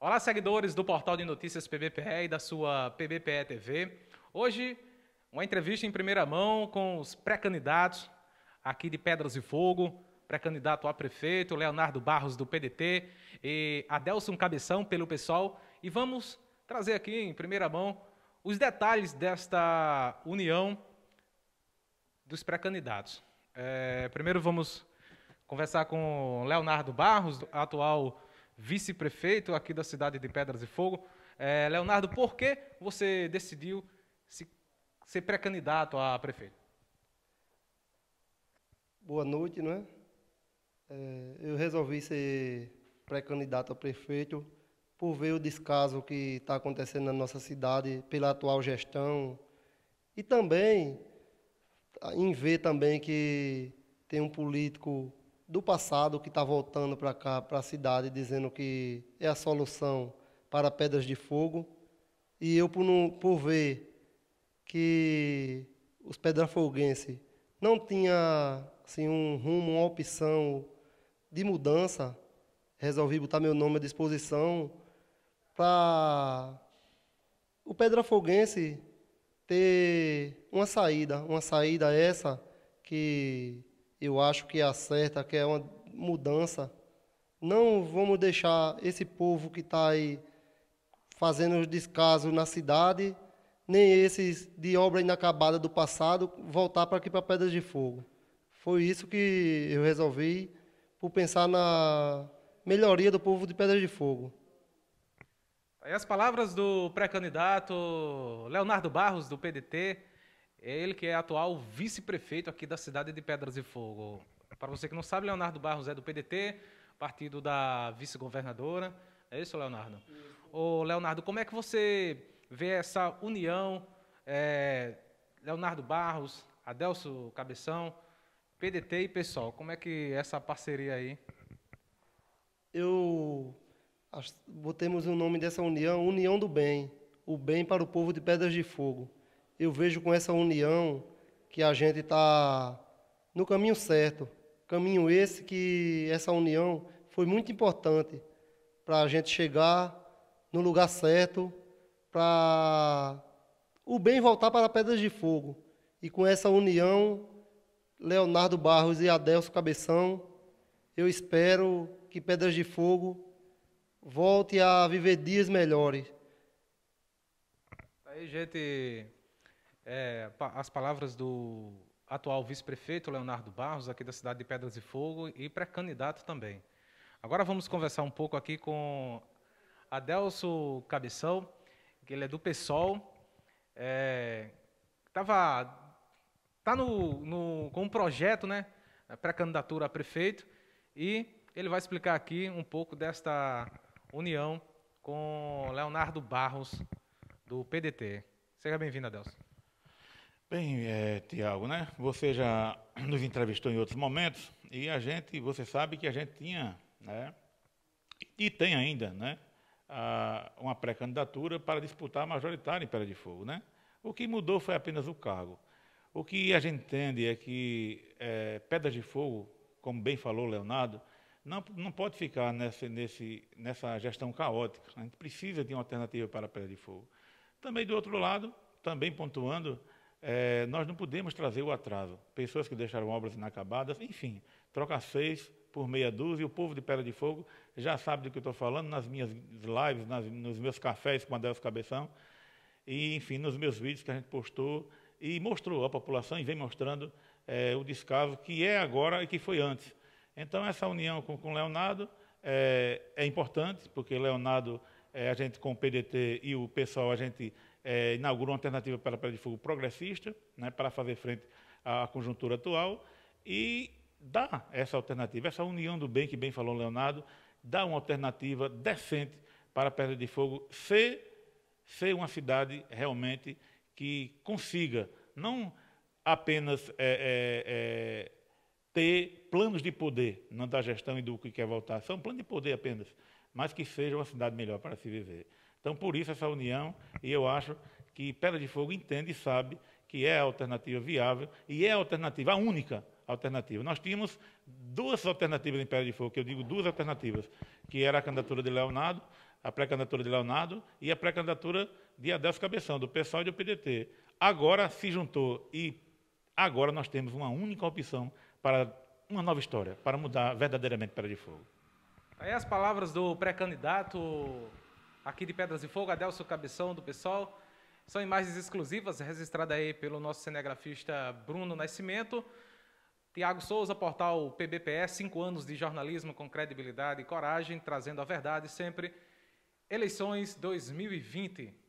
Olá, seguidores do portal de notícias PBPE e da sua PBPE TV. Hoje, uma entrevista em primeira mão com os pré-candidatos aqui de Pedras e Fogo, pré-candidato a prefeito, Leonardo Barros do PDT e Adelson Cabeção pelo pessoal. E vamos trazer aqui em primeira mão os detalhes desta união dos pré-candidatos. É, primeiro vamos conversar com Leonardo Barros, atual vice-prefeito aqui da cidade de Pedras e Fogo. É, Leonardo, por que você decidiu se, ser pré-candidato a prefeito? Boa noite, não é? é eu resolvi ser pré-candidato a prefeito por ver o descaso que está acontecendo na nossa cidade pela atual gestão e também em ver também que tem um político do passado que está voltando para cá, para a cidade, dizendo que é a solução para pedras de fogo. E eu, por, não, por ver que os pedrafolguenses não tinha assim, um rumo, uma opção de mudança, resolvi botar meu nome à disposição para o pedrafolguense ter uma saída, uma saída essa que eu acho que é certa, que é uma mudança. Não vamos deixar esse povo que está aí fazendo descaso na cidade, nem esses de obra inacabada do passado, voltar para aqui para Pedras de Fogo. Foi isso que eu resolvi por pensar na melhoria do povo de Pedras de Fogo. Aí as palavras do pré-candidato Leonardo Barros, do PDT. Ele que é atual vice-prefeito aqui da cidade de Pedras e Fogo. Para você que não sabe, Leonardo Barros é do PDT, partido da vice-governadora. É isso, Leonardo? Ô, Leonardo, como é que você vê essa união, é, Leonardo Barros, Adelso Cabeção, PDT e pessoal? Como é que essa parceria aí? Eu botemos o nome dessa união, União do Bem, o bem para o povo de Pedras de Fogo eu vejo com essa união que a gente está no caminho certo. Caminho esse que essa união foi muito importante para a gente chegar no lugar certo, para o bem voltar para Pedras de Fogo. E com essa união, Leonardo Barros e Adelso Cabeção, eu espero que Pedras de Fogo volte a viver dias melhores. Aí, gente, é, as palavras do atual vice-prefeito Leonardo Barros, aqui da cidade de Pedras e Fogo, e pré-candidato também. Agora vamos conversar um pouco aqui com Adelso Cabeção, que ele é do PSOL, é, tava, tá no, no, com um projeto, né, pré-candidatura a prefeito, e ele vai explicar aqui um pouco desta união com Leonardo Barros, do PDT. Seja bem-vindo, Adelso. Bem, é, Tiago, né? Você já nos entrevistou em outros momentos e a gente, você sabe que a gente tinha, né? E tem ainda, né? A, uma pré-candidatura para disputar a majoritária em Pera de Fogo, né? O que mudou foi apenas o cargo. O que a gente entende é que é, de Fogo, como bem falou Leonardo, não, não pode ficar nessa, nesse, nessa gestão caótica. A gente precisa de uma alternativa para Pedra de Fogo. Também, do outro lado, também pontuando é, nós não podemos trazer o atraso. Pessoas que deixaram obras inacabadas, enfim, troca seis por meia dúzia, o povo de Pedra de Fogo já sabe do que eu estou falando nas minhas lives, nas, nos meus cafés com Adelso Cabeção, e, enfim, nos meus vídeos que a gente postou e mostrou à população e vem mostrando é, o descaso que é agora e que foi antes. Então, essa união com, o Leonardo é, é importante, porque Leonardo, é, a gente com o PDT e o pessoal, a gente é, uma alternativa para a de fogo progressista, né, para fazer frente à conjuntura atual, e dá essa alternativa, essa união do bem que bem falou Leonardo, dá uma alternativa decente para a Pedra de Fogo ser, ser uma cidade realmente que consiga não apenas é, é, é, ter planos de poder, não da gestão e do que quer voltar, são planos de poder apenas, mas que seja uma cidade melhor para se viver. Então, por isso essa união, e eu acho que Pedra de Fogo entende e sabe que é a alternativa viável e é a alternativa, a única alternativa. Nós tínhamos duas alternativas em Pedra de Fogo, que eu digo duas alternativas, que era a candidatura de Leonardo, a pré-candidatura de Leonardo e a pré-candidatura de Adelso Cabeção, do PSOL e do PDT. Agora se juntou e agora nós temos uma única opção para uma nova história, para mudar verdadeiramente Pedra de Fogo. Aí as palavras do pré-candidato aqui de Pedras de Fogo, Adelso Cabeção, do pessoal. São imagens exclusivas, registradas aí pelo nosso cinegrafista Bruno Nascimento. Tiago Souza, portal PBPE, cinco anos de jornalismo com credibilidade e coragem, trazendo a verdade sempre. Eleições 2020.